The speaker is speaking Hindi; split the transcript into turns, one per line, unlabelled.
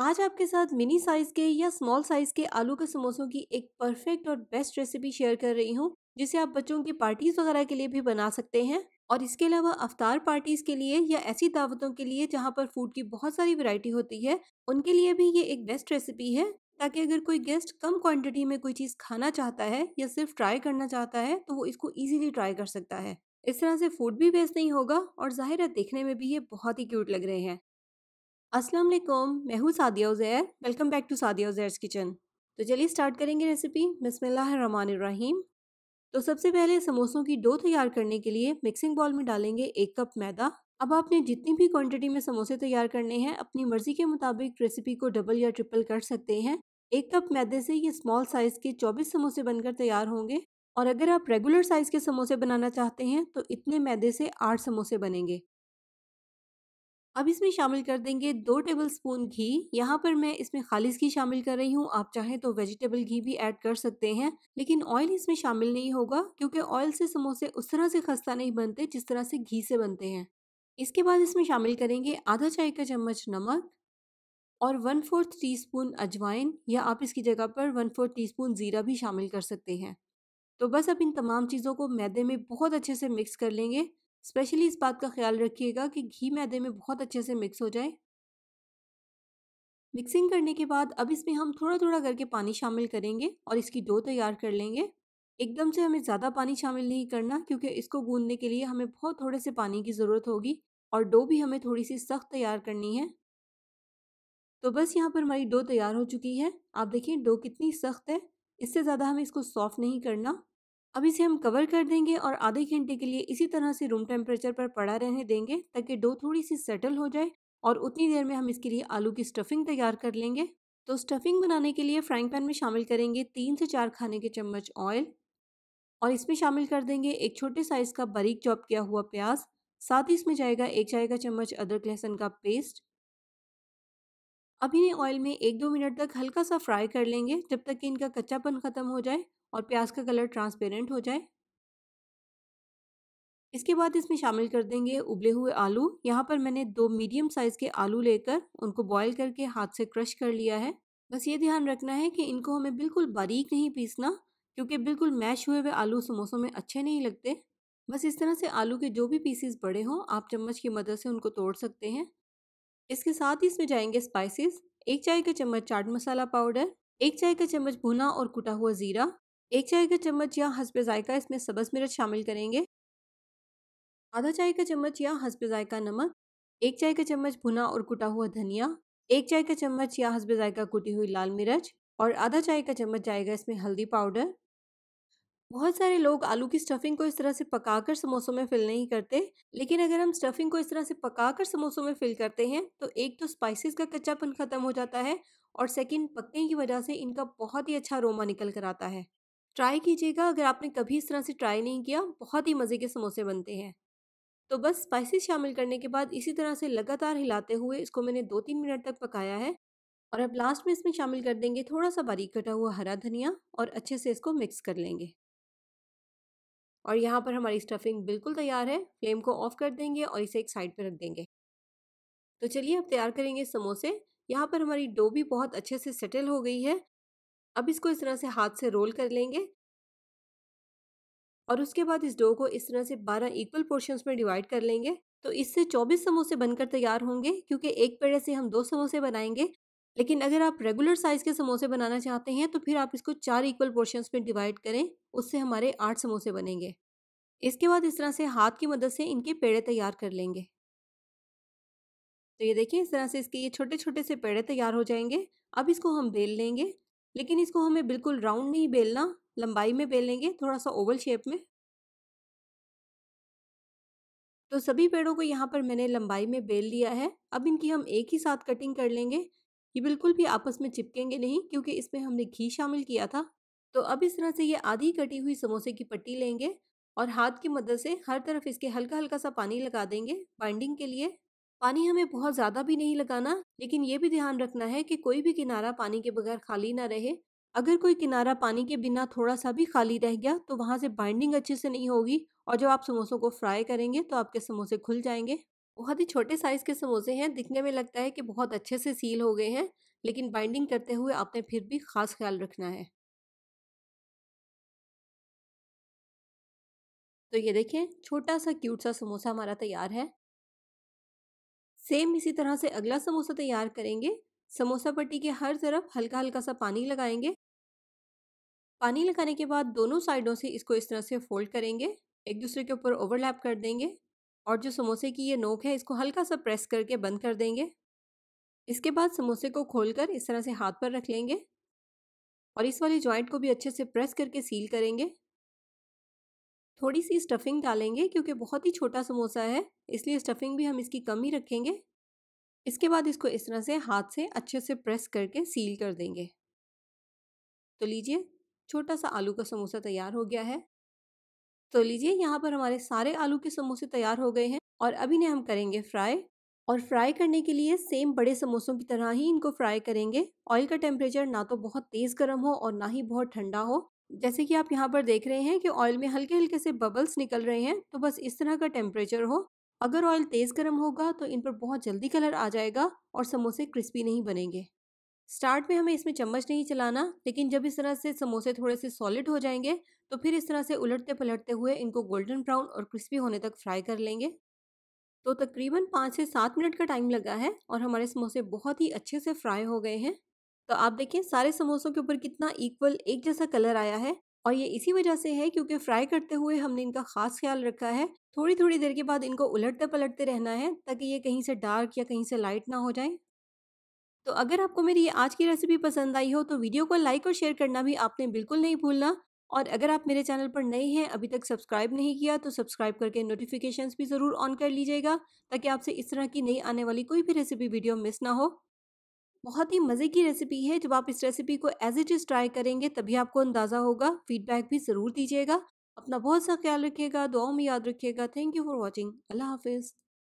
आज आपके साथ मिनी साइज़ के या स्मॉल साइज़ के आलू के समोसों की एक परफेक्ट और बेस्ट रेसिपी शेयर कर रही हूँ जिसे आप बच्चों की पार्टीज़ वगैरह के लिए भी बना सकते हैं और इसके अलावा अवतार पार्टीज़ के लिए या ऐसी दावतों के लिए जहाँ पर फूड की बहुत सारी वैरायटी होती है उनके लिए भी ये एक बेस्ट रेसिपी है ताकि अगर कोई गेस्ट कम क्वांटिटी में कोई चीज़ खाना चाहता है या सिर्फ ट्राई करना चाहता है तो वो इसको इजीली ट्राई कर सकता है इस तरह से फूड भी वेस्ट नहीं होगा और ज़ाहिर है देखने में भी ये बहुत ही क्यूट लग रहे हैं अस्सलाम वालेकुम मैं हूँ Sadia Uzair welcome back to Sadia Uzair's kitchen तो चलिए स्टार्ट करेंगे रेसिपी बिसमीम तो सबसे पहले समोसों की डो तैयार करने के लिए मिक्सिंग बॉल में डालेंगे एक कप मैदा अब आपने जितनी भी क्वांटिटी में समोसे तैयार करने हैं अपनी मर्ज़ी के मुताबिक रेसिपी को डबल या ट्रिपल कर सकते हैं एक कप मैदे से ये स्मॉल साइज़ के चौबीस समोसे बनकर तैयार होंगे और अगर आप रेगुलर साइज़ के समोसे बनाना चाहते हैं तो इतने मैदे से आठ समोसे बनेंगे अब इसमें शामिल कर देंगे दो टेबल स्पून घी यहाँ पर मैं इसमें खालिश घी शामिल कर रही हूँ आप चाहें तो वेजिटेबल घी भी ऐड कर सकते हैं लेकिन ऑयल इसमें शामिल नहीं होगा क्योंकि ऑयल से समोसे उस तरह से खस्ता नहीं बनते जिस तरह से घी से बनते हैं इसके बाद इसमें शामिल करेंगे आधा चाय का चम्मच नमक और वन फोर्थ टी स्पून अजवाइन या आप इसकी जगह पर वन फोर्थ टी स्पून ज़ीरा भी शामिल कर सकते हैं तो बस अब इन तमाम चीज़ों को मैदे में बहुत अच्छे से मिक्स कर लेंगे स्पेशली इस बात का ख्याल रखिएगा कि घी मैदे में बहुत अच्छे से मिक्स हो जाए मिक्सिंग करने के बाद अब इसमें हम थोड़ा थोड़ा करके पानी शामिल करेंगे और इसकी डो तैयार कर लेंगे एकदम से हमें ज़्यादा पानी शामिल नहीं करना क्योंकि इसको गूंदने के लिए हमें बहुत थोड़े से पानी की ज़रूरत होगी और डो भी हमें थोड़ी सी सख्त तैयार करनी है तो बस यहाँ पर हमारी डो तैयार हो चुकी है आप देखिए डो कितनी सख्त है इससे ज़्यादा हमें इसको सॉफ्ट नहीं करना अब इसे हम कवर कर देंगे और आधे घंटे के लिए इसी तरह से रूम टेम्परेचर पर पड़ा रहने देंगे ताकि डो थोड़ी सी सेटल हो जाए और उतनी देर में हम इसके लिए आलू की स्टफिंग तैयार कर लेंगे तो स्टफिंग बनाने के लिए फ्राइंग पैन में शामिल करेंगे तीन से चार खाने के चम्मच ऑयल और इसमें शामिल कर देंगे एक छोटे साइज़ का बारीक चॉप किया हुआ प्याज साथ ही इसमें जाएगा एक चाय का चम्मच अदरक लहसुन का पेस्ट अब इन्हें ऑयल में एक दो मिनट तक हल्का सा फ्राई कर लेंगे जब तक कि इनका कच्चापन ख़त्म हो जाए और प्याज का कलर ट्रांसपेरेंट हो जाए इसके बाद इसमें शामिल कर देंगे उबले हुए आलू यहाँ पर मैंने दो मीडियम साइज़ के आलू लेकर उनको बॉईल करके हाथ से क्रश कर लिया है बस ये ध्यान रखना है कि इनको हमें बिल्कुल बारीक नहीं पीसना क्योंकि बिल्कुल मैश हुए हुए आलू समोसों में अच्छे नहीं लगते बस इस तरह से आलू के जो भी पीसेस बड़े हों आप चम्मच की मदद से उनको तोड़ सकते हैं इसके साथ ही इसमें जाएंगे स्पाइसिस एक चाय का चम्मच चाट मसाला पाउडर एक चाय का चम्मच भुना और कुटा हुआ ज़ीरा एक चाय का चम्मच या हंसब जायका इसमें सब्ज़ मिर्च शामिल करेंगे आधा चाय का चम्मच या हंसब जायका नमक एक चाय का चम्मच भुना और कुटा हुआ धनिया एक चाय का चम्मच या हंसब जायका कुटी हुई लाल मिर्च और आधा चाय का चम्मच जाएगा इसमें हल्दी पाउडर बहुत सारे लोग आलू की स्टफिंग को इस तरह से पकाकर समोसों में फिल नहीं करते लेकिन अगर हम स्टफिंग को इस तरह से पकाकर समोसों में फिल करते हैं तो एक तो स्पाइसेस का कच्चापन ख़त्म हो जाता है और सेकंड पकने की वजह से इनका बहुत ही अच्छा रोमा निकल कर आता है ट्राई कीजिएगा अगर आपने कभी इस तरह से ट्राई नहीं किया बहुत ही मज़े के समोसे बनते हैं तो बस स्पाइसेस शामिल करने के बाद इसी तरह से लगातार हिलाते हुए इसको मैंने दो तीन मिनट तक पकाया है और अब लास्ट में इसमें शामिल कर देंगे थोड़ा सा बारीक कटा हुआ हरा धनिया और अच्छे से इसको मिक्स कर लेंगे और यहाँ पर हमारी स्टफिंग बिल्कुल तैयार है फ्लेम को ऑफ कर देंगे और इसे एक साइड पर रख देंगे तो चलिए अब तैयार करेंगे समोसे यहाँ पर हमारी डो भी बहुत अच्छे से सेटल हो गई है अब इसको इस तरह से हाथ से रोल कर लेंगे और उसके बाद इस डो को इस तरह से 12 इक्वल पोर्शंस में डिवाइड कर लेंगे तो इससे 24 समोसे बनकर तैयार होंगे क्योंकि एक पेड़े से हम दो समोसे बनाएंगे लेकिन अगर आप रेगुलर साइज़ के समोसे बनाना चाहते हैं तो फिर आप इसको चार इक्वल पोर्शंस में डिवाइड करें उससे हमारे आठ समोसे बनेंगे इसके बाद इस तरह से हाथ की मदद से इनके पेड़े तैयार कर लेंगे तो ये देखिए इस तरह से इसके ये छोटे छोटे से पेड़े तैयार हो जाएंगे अब इसको हम बेल लेंगे लेकिन इसको हमें बिल्कुल राउंड नहीं बेलना लंबाई में बेलेंगे थोड़ा सा ओवल शेप में तो सभी पेड़ों को यहाँ पर मैंने लंबाई में बेल लिया है अब इनकी हम एक ही साथ कटिंग कर लेंगे ये बिल्कुल भी आपस में चिपकेंगे नहीं क्योंकि इसमें हमने घी शामिल किया था तो अब इस तरह से ये आधी कटी हुई समोसे की पट्टी लेंगे और हाथ की मदद से हर तरफ इसके हल्का हल्का सा पानी लगा देंगे बाइंडिंग के लिए पानी हमें बहुत ज़्यादा भी नहीं लगाना लेकिन ये भी ध्यान रखना है कि कोई भी किनारा पानी के बगैर खाली ना रहे अगर कोई किनारा पानी के बिना थोड़ा सा भी खाली रह गया तो वहाँ से बाइंडिंग अच्छे से नहीं होगी और जब आप समोसों को फ्राई करेंगे तो आपके समोसे खुल जाएंगे बहुत ही छोटे साइज़ के समोसे हैं दिखने में लगता है कि बहुत अच्छे से सील हो गए हैं लेकिन बाइंडिंग करते हुए आपने फिर भी ख़ास ख्याल रखना है तो ये देखें छोटा सा क्यूट सा समोसा हमारा तैयार है सेम इसी तरह से अगला समोसा तैयार करेंगे समोसा पट्टी के हर तरफ हल्का हल्का सा पानी लगाएंगे पानी लगाने के बाद दोनों साइडों से इसको इस तरह से फोल्ड करेंगे एक दूसरे के ऊपर ओवरलैप कर देंगे और जो समोसे की ये नोक है इसको हल्का सा प्रेस करके बंद कर देंगे इसके बाद समोसे को खोलकर इस तरह से हाथ पर रख लेंगे और इस वाली ज्वाइंट को भी अच्छे से प्रेस करके सील करेंगे थोड़ी सी स्टफिंग डालेंगे क्योंकि बहुत ही छोटा समोसा है इसलिए स्टफिंग भी हम इसकी कम ही रखेंगे इसके बाद इसको इस तरह से हाथ से अच्छे से प्रेस करके सील कर देंगे तो लीजिए छोटा सा आलू का समोसा तैयार हो गया है तो लीजिए यहाँ पर हमारे सारे आलू के समोसे तैयार हो गए हैं और अभी इन्हें हम करेंगे फ्राई और फ्राई करने के लिए सेम बड़े समोसों की तरह ही इनको फ्राई करेंगे ऑयल का टेम्परेचर ना तो बहुत तेज़ गर्म हो और ना ही बहुत ठंडा हो जैसे कि आप यहाँ पर देख रहे हैं कि ऑयल में हल्के हल्के से बबल्स निकल रहे हैं तो बस इस तरह का टेम्परेचर हो अगर ऑयल तेज़ गर्म होगा तो इन पर बहुत जल्दी कलर आ जाएगा और समोसे क्रिस्पी नहीं बनेंगे स्टार्ट में हमें इसमें चम्मच नहीं चलाना लेकिन जब इस तरह से समोसे थोड़े से सॉलिड हो जाएंगे तो फिर इस तरह से उलटते पलटते हुए इनको गोल्डन ब्राउन और क्रिस्पी होने तक फ्राई कर लेंगे तो तकरीबन पाँच से सात मिनट का टाइम लगा है और हमारे समोसे बहुत ही अच्छे से फ्राई हो गए हैं तो आप देखें सारे समोसों के ऊपर कितना इक्वल एक जैसा कलर आया है और ये इसी वजह से है क्योंकि फ्राई करते हुए हमने इनका खास ख्याल रखा है थोड़ी थोड़ी देर के बाद इनको उलटते पलटते रहना है ताकि ये कहीं से डार्क या कहीं से लाइट ना हो जाए तो अगर आपको मेरी ये आज की रेसिपी पसंद आई हो तो वीडियो को लाइक और शेयर करना भी आपने बिल्कुल नहीं भूलना और अगर आप मेरे चैनल पर नए हैं अभी तक सब्सक्राइब नहीं किया तो सब्सक्राइब करके नोटिफिकेशंस भी ज़रूर ऑन कर लीजिएगा ताकि आपसे इस तरह की नई आने वाली कोई भी रेसिपी वीडियो मिस ना हो बहुत ही मज़े की रेसिपी है जब आप इस रेसिपी को एज इट इज़ ट्राई करेंगे तभी आपको अंदाज़ा होगा फीडबैक भी ज़रूर दीजिएगा अपना बहुत सा ख्याल रखिएगा दुआओं में याद रखिएगा थैंक यू फॉर वॉचिंग अल्लाह हाफिज़